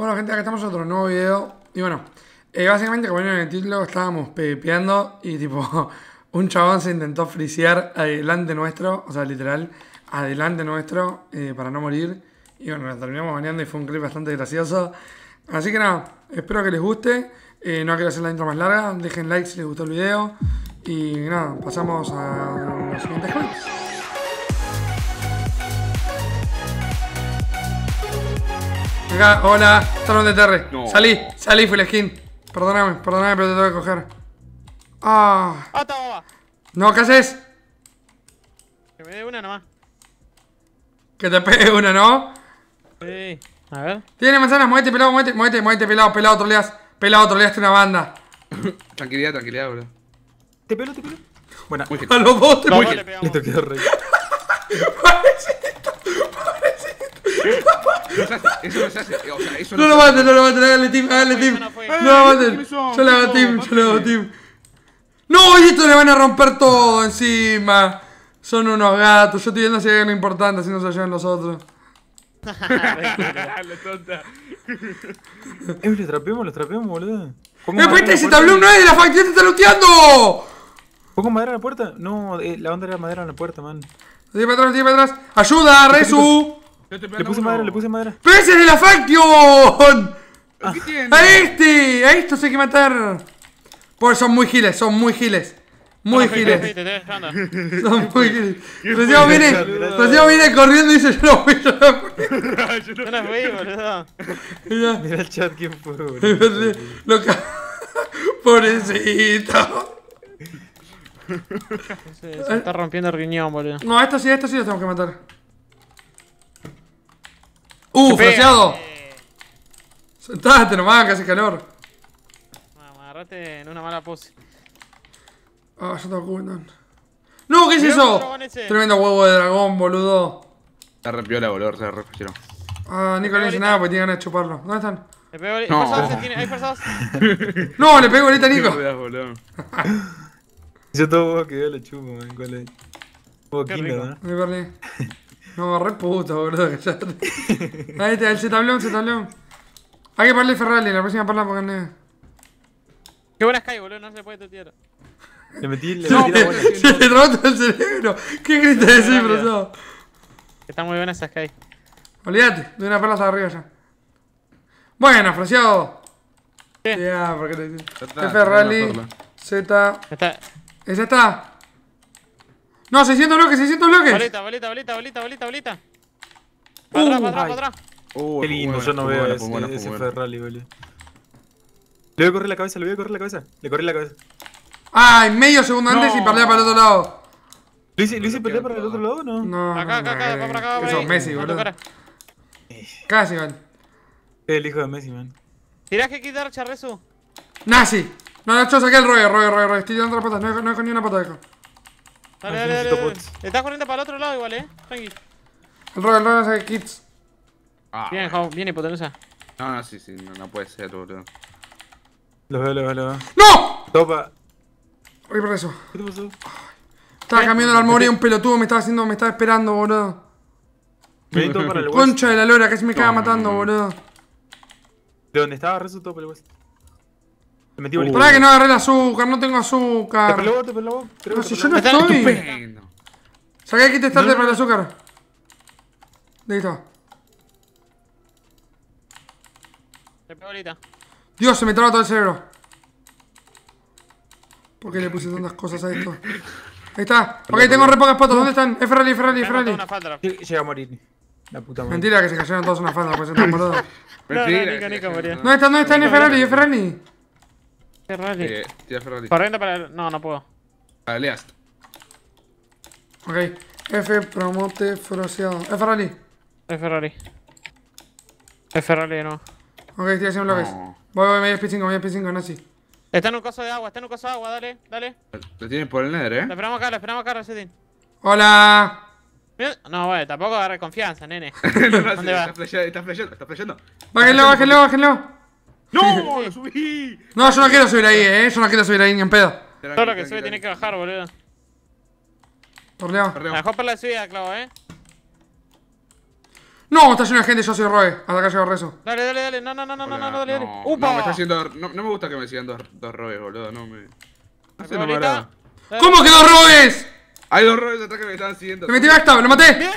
Bueno gente, acá estamos en otro nuevo video Y bueno, eh, básicamente como vieron en el título Estábamos pepeando y tipo Un chabón se intentó frisear adelante nuestro O sea, literal, adelante nuestro eh, Para no morir Y bueno, nos terminamos bañando, y fue un clip bastante gracioso Así que nada, espero que les guste eh, No quiero hacer la intro más larga Dejen like si les gustó el video Y nada, pasamos a los siguientes clips Acá, hola, salón de terre. Salí, salí, fui la skin. Perdóname, perdóname, pero te tengo que coger. Ah. ah no, ¿qué haces? Que me dé una nomás. Que te pegue una, ¿no? Sí. A ver. Tiene manzanas, muévete, pelado, muévete, muévete, muévete, pelado, pelado, troleas. Pelado, troleaste una banda. tranquilidad, tranquilidad, bro. Te pelo, te pelo. Buena. A los dos te pelo. Listo, quedó rey. no lo maten, no lo maten, dale team, dale team. No lo maten. Yo le hago team, yo le hago team. No, y esto le van a romper todo encima. Son unos gatos. Yo estoy viendo si hay algo importante, si no se ayudan los otros. eh, lo trapeamos, lo trapeamos, boludo. ¡Eh, peste! ¡Ese tablón no es de la facción ¡Te está looteando! ¿Pongo madera en la puerta? No, eh, la onda era madera en la puerta, man. Tiene para atrás, tiene para atrás. ¡Ayuda, Resu! Le puse madera, le puse madera. ¡Pero de la Faction! Ah. ¡A este! ¡A esto hay que matar! Por son muy giles, son muy giles. Muy giles. Son muy giles. Recién viene, viene corriendo y dice: Yo no voy, yo no voy. Yo no fui, boludo. Mira el chat quién fue, boludo. Lo Pobrecito. Se, está rompiendo el riñón, boludo. No, esto sí, esto sí lo tengo que matar. ¡Uh, fraseado! Sentate nomás, que hace calor. No, me en una mala pose. Ah, yo tengo ¡No! ¿Qué es eso? Tremendo huevo de dragón, boludo. La repiola, boludo, se refugieron. Ah, Nico no dice nada porque tiene ganas de chuparlo. ¿Dónde están? Le pego el... no. ¿Hay personas? no, le pego ahorita a Nico. Yo todo huevo que yo le chupo, man. ¿Cuál es? Huevo ¿no? Me perdí. No, re puto, boludo, Ahí está, el Z-Blon, Z-Blon. Hay que pararle Ferrari, la próxima parla porque no. Qué buena Sky, boludo, no se puede tetear. Le metí, le metí la bola. Se le rota el cerebro. ¿Qué grita de decir, Está muy buena esa Sky. Olvídate, doy una perla hasta arriba ya. Bueno, fraseado. Ya, porque te... F Rally, Z. ¿Esa está? No, 600 bloques, 600 bloques. Bolita, bolita, bolita, bolita, bolita, bolita. Uh. Para atrás, para atrás, para atrás. Uh, Qué lindo, yo no veo ese Ferrari, boludo. Le voy a correr la cabeza, le voy a correr la cabeza. Le corrí la cabeza. Ay, medio segundo antes y perdía para el otro lado. ¿Lo hice, perder para el otro lado o no? No. Acá, acá, acá, para acá, Eso, Messi, boludo. Casi, man. Eh, el hijo de Messi, man. ¿Tiraje, que quitar, Charresu. Nazi. No, no, yo saqué el rollo, rollo, rollo, Estoy dando las patas, no dejo, no ni una pata, dejo. Dale, dale, dale, dale. Estás corriendo para el otro lado igual, eh. Tranqui. El roger, el Rogan kits. Ah, bien, viene bien hipotenusa. No, no, sí, sí, no, puede ser, boludo. Los veo, los veo, los veo. ¡No! Topa. Voy por eso. ¿Qué te pasó? Estaba cambiando la y un pelotudo me estaba haciendo, me estaba esperando, boludo. Para el Concha de la lora, casi me matando, boludo. De dónde estaba rezo topa el para que no agarré el azúcar, no tengo azúcar. Te peló, te peló. si yo no estoy. Saqué aquí te por para el azúcar. Listo. Te Dios, se me traba todo el cerebro. ¿Por qué le puse tantas cosas a esto? Ahí está. Ok, tengo re pocas ¿Dónde están? Es Ferrari, Ferrari, Se va a morir. La puta madre. Mentira que se cayeron todos una falda, pues están boludo. No, no, No, está, no está Ferrari, ni Ferrari. Eh, tira Ferrari. para No, no puedo. Para el Ok. F promote froseado. F Ferrari. F Ferrari. F de no. Ok, estoy haciendo bloques. No. Voy, voy, medio sp 5, medio sp 5, Nazi. Está en un coso de agua, está en un coso de agua, dale, dale. Lo tienes por el nether, eh. Lo esperamos acá, lo esperamos acá, Resetin. ¡Hola! No, bueno, tampoco agarre confianza, nene. no, no, ¿Dónde va? Está flechando, está flasheando, está flasheando. Bájenlo, bájenlo, bájenlo. ¡No! ¡Lo subí! No, yo no quiero subir ahí, eh. Yo no quiero subir ahí ni en pedo. Todo lo que sube tiene que bajar, boludo. Torneo. mejor para la subida, clavo, eh. No, está lleno de gente, yo soy Roe. Hasta acá llegó Rezo. Dale, dale, dale. No, no, no, no, no, no, dale, dale. ¡Upa! No, me está haciendo, no, me gusta que me sigan dos, dos boludo. No me. No se ¿Cómo que dos Roes? Hay dos Roes atrás que me estaban siguiendo. ¡Me metí a ¡Lo maté!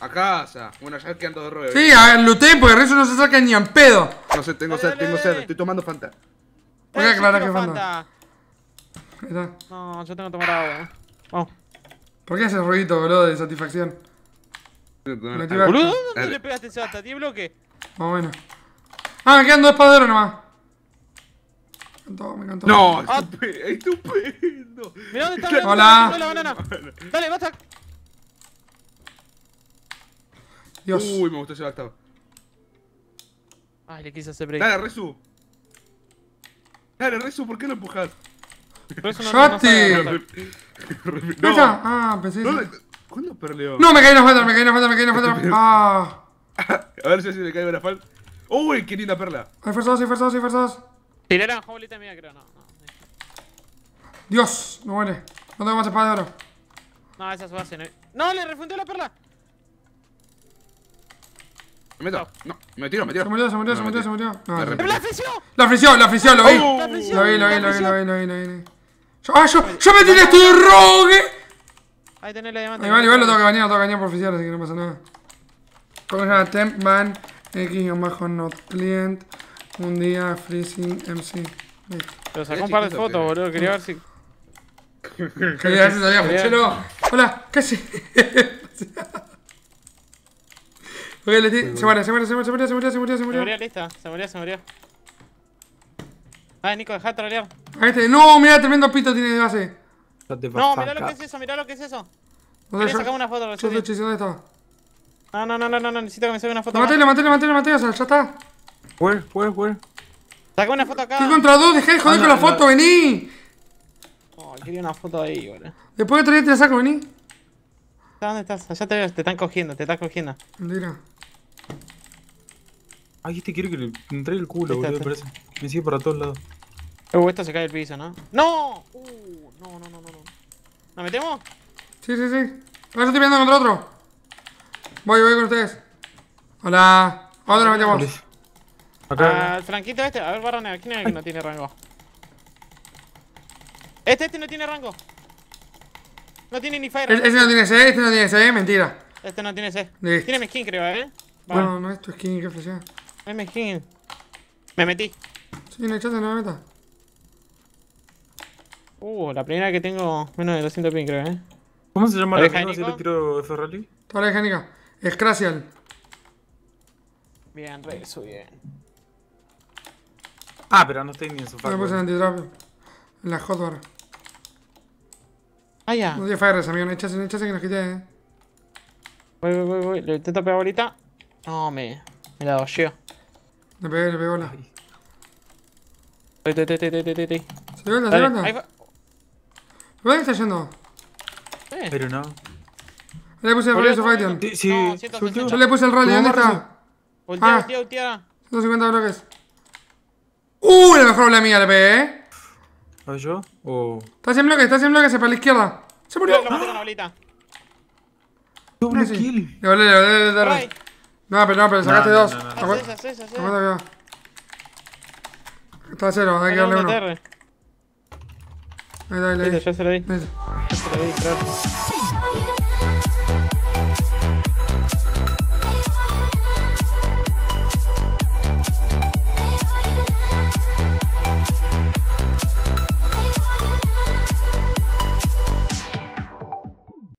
A casa. Bueno, ya quedan dos de robe. Sí, hagan looten porque rezo no se saca ni en pedo. No sé, tengo sed, tengo sed. Estoy tomando Fanta. Voy a aclarar que Fanta. Fanta. No, yo tengo que tomar agua. Vamos. Oh. ¿Por qué haces ruidito, boludo, de satisfacción? ¿Boludo? ¿Dónde le pegaste ese hasta? ¿Tiene bloque? Más ah, o Ah, me quedan dos espaderos nomás. Me encantó, me encantó. No, ah. estupendo. Mirá dónde está la banana. Dale, basta. Dios. Uy, me gustó ese backstab. Ay, le quise hacer break. Dale, Resu. Dale, Resu, ¿por qué lo empujas? ¡Shotty! No, Ah, pensé. No, ¿Cuándo perleó? No, me caí en la falda, me caí en la falda, me caí en la falda. Ah. A ver si le cae una falda. Uy, qué linda perla. Hay forzados, hay forzados, hay forzados. joven mía, creo, no. Dios, no muere. No tengo más espada de oro. No, esa es base. Eh. No, no le refundió la perla. Me meto. No, me tiro, me tiro. Se murió, se murió, se murió, se murió. ¡La frició! ¡La frició, la frició! ¡Lo vi! Lo vi, lo vi, lo vi, lo vi, lo vi. ¡Ah, yo! ¡Yo me tiré! ¡Estoy rogue! Ahí tenés la diamante. Igual, igual lo tengo que bañar, lo tengo que bañar por oficial, así que no pasa nada. ¿Cómo se temp Tempman, x bajo not client un día freezing mc. Pero sacó un par de fotos, eh. boludo. Quería ver si. Quería ver si salía Hola, casi. se muere, se muere, se muere, se murió, se murió, se murió, se murió. Se murió, se murió, se murió. ay Nico, deja de trolear. No, mira, tremendo pito tiene de base. No, mira lo que es eso, mira lo que es eso. Quería sacar una foto, lo ¿dónde está? No, no, no, no, no, necesito que me saque una foto. Matele, matele, matele, matele, o sea, ya está. Where, where, where? Saca una foto acá. Estoy contra dos, dejá de joder ah, con la foto, vení. Oh, quería una foto ahí, boludo. Después de otro día te la saco, vení. ¿Dónde estás? Allá te veo, te están cogiendo, te están cogiendo. mira Ay, este quiero que le entregue el culo, boludo, me parece. Me sigue para todos lados. Uh, esta se cae el piso, ¿no? ¡No! Uh, no, no, no, no, no. metemos? Sí, sí, sí. Ahora estoy viendo contra otro. Voy, voy con ustedes. Hola. ¿A dónde nos metemos? Acá. Ah, tranquito este. A ver, barranea. ¿Quién es el que no tiene rango? Este, este no tiene rango. No tiene ni fire. Este no tiene C, este no tiene C, mentira. Este no tiene C. Tiene mi skin, creo, ¿eh? no No, no es tu skin, que flashea. Es Me metí. Sí, en el chat no me metas. Uh, la primera que tengo menos de 200 pin, creo, eh. ¿Cómo se llama la que si le tiro Ferrari? la mecánica. Scracial Bien, rey, eso bien. Ah, pero no estoy ni en su No me puse en antitrap. En la hotbar. Ah, ya. No tiene fire, amigo. No no en que nos quité, eh. Voy, voy, voy, voy. Le intento pegar ahorita. No, me, me la yo Le pegué, le pegó la. Te, te, te, te Se levanta, se levanta ¿Dónde está yendo? Eh. Pero no. Le puse el rally of Fighting. Yo le puse el rally, ¿dónde está? Ah. Voltea, voltea, voltea 150 bloques. ¡Uh! Le mejor la mía, le pegué, eh. ¿Lo yo? Está sin bloques, está sin bloques, para la izquierda. Se murió. Doble ah, kill. Le volé, le volé, le volé. No, pero no, pero sacaste dos. Aguanta, aguanta. Está a cero, hay que darle uno. Ahí ahí, ahí Ya se lo di. Ya se lo di, claro.